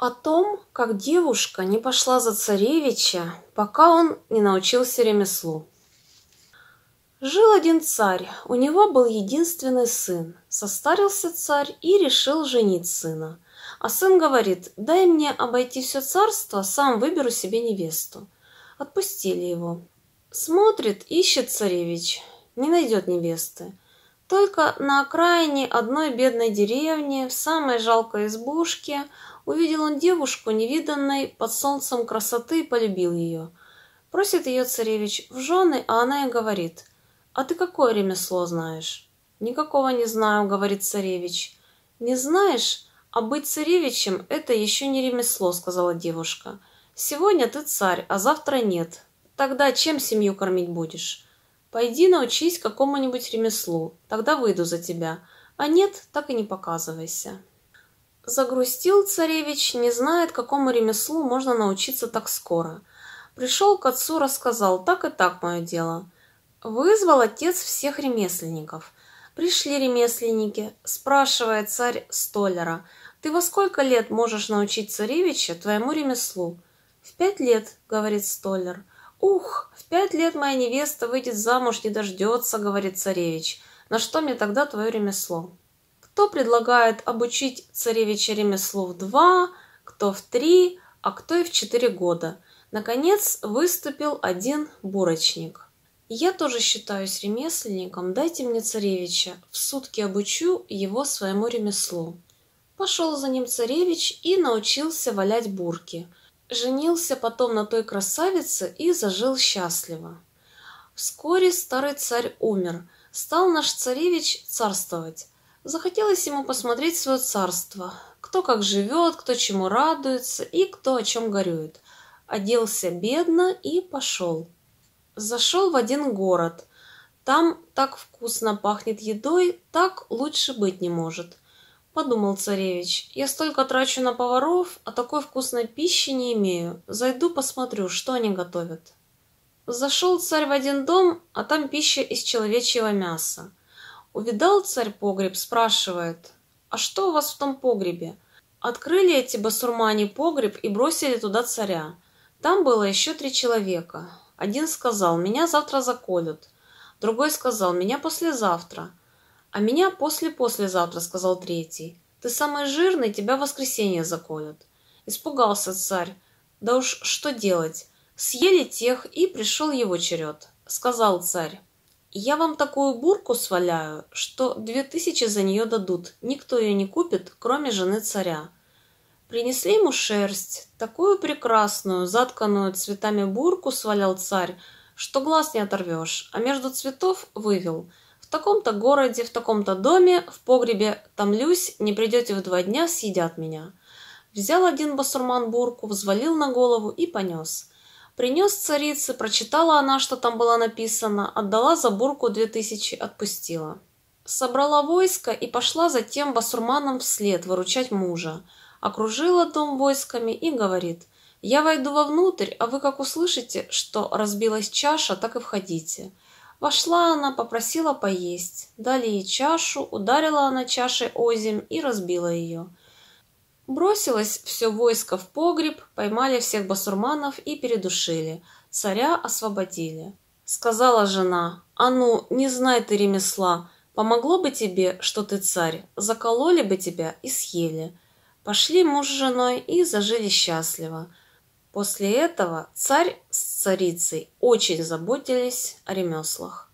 о том, как девушка не пошла за царевича, пока он не научился ремеслу. Жил один царь, у него был единственный сын. Состарился царь и решил женить сына. А сын говорит, дай мне обойти все царство, сам выберу себе невесту. Отпустили его. Смотрит, ищет царевич, не найдет невесты. Только на окраине одной бедной деревни, в самой жалкой избушке, увидел он девушку невиданной под солнцем красоты и полюбил ее. Просит ее царевич в жены, а она и говорит, «А ты какое ремесло знаешь?» «Никакого не знаю», — говорит царевич. «Не знаешь? А быть царевичем — это еще не ремесло», — сказала девушка. «Сегодня ты царь, а завтра нет. Тогда чем семью кормить будешь?» Пойди научись какому-нибудь ремеслу, тогда выйду за тебя, а нет, так и не показывайся». Загрустил царевич, не знает, какому ремеслу можно научиться так скоро. Пришел к отцу, рассказал, так и так мое дело. Вызвал отец всех ремесленников. Пришли ремесленники, спрашивает царь столяра, «Ты во сколько лет можешь научить царевича твоему ремеслу?» «В пять лет», — говорит столяр. «Ух, в пять лет моя невеста выйдет замуж, не дождется», — говорит царевич. «На что мне тогда твое ремесло?» Кто предлагает обучить царевича ремеслу в два, кто в три, а кто и в четыре года. Наконец выступил один бурочник. «Я тоже считаюсь ремесленником, дайте мне царевича, в сутки обучу его своему ремеслу». Пошел за ним царевич и научился валять бурки – Женился потом на той красавице и зажил счастливо. Вскоре старый царь умер, стал наш царевич царствовать. Захотелось ему посмотреть свое царство, кто как живет, кто чему радуется и кто о чем горюет. Оделся бедно и пошел. Зашел в один город. Там так вкусно пахнет едой, так лучше быть не может – Подумал царевич, я столько трачу на поваров, а такой вкусной пищи не имею. Зайду посмотрю, что они готовят. Зашел царь в один дом, а там пища из человечьего мяса. Увидал царь погреб, спрашивает, а что у вас в том погребе? Открыли эти басурмане погреб и бросили туда царя. Там было еще три человека. Один сказал, меня завтра заколют. Другой сказал, меня послезавтра. «А меня после-послезавтра», — сказал третий. «Ты самый жирный, тебя в воскресенье заколют». Испугался царь. «Да уж что делать?» Съели тех, и пришел его черед. Сказал царь. «Я вам такую бурку сваляю, что две тысячи за нее дадут. Никто ее не купит, кроме жены царя». Принесли ему шерсть, такую прекрасную, затканную цветами бурку свалял царь, что глаз не оторвешь, а между цветов вывел — таком-то городе, в таком-то доме, в погребе томлюсь, не придете в два дня, съедят меня». Взял один басурман бурку, взвалил на голову и понес. Принес царице, прочитала она, что там было написано, отдала за бурку две тысячи, отпустила. Собрала войско и пошла за тем басурманом вслед выручать мужа. Окружила дом войсками и говорит, «Я войду вовнутрь, а вы как услышите, что разбилась чаша, так и входите». Вошла она, попросила поесть. Дали ей чашу, ударила она чашей озимь и разбила ее. Бросилось все войско в погреб, поймали всех басурманов и передушили. Царя освободили. Сказала жена, «А ну, не знай ты ремесла, помогло бы тебе, что ты царь, закололи бы тебя и съели». Пошли муж с женой и зажили счастливо. После этого царь с царицей очень заботились о ремеслах.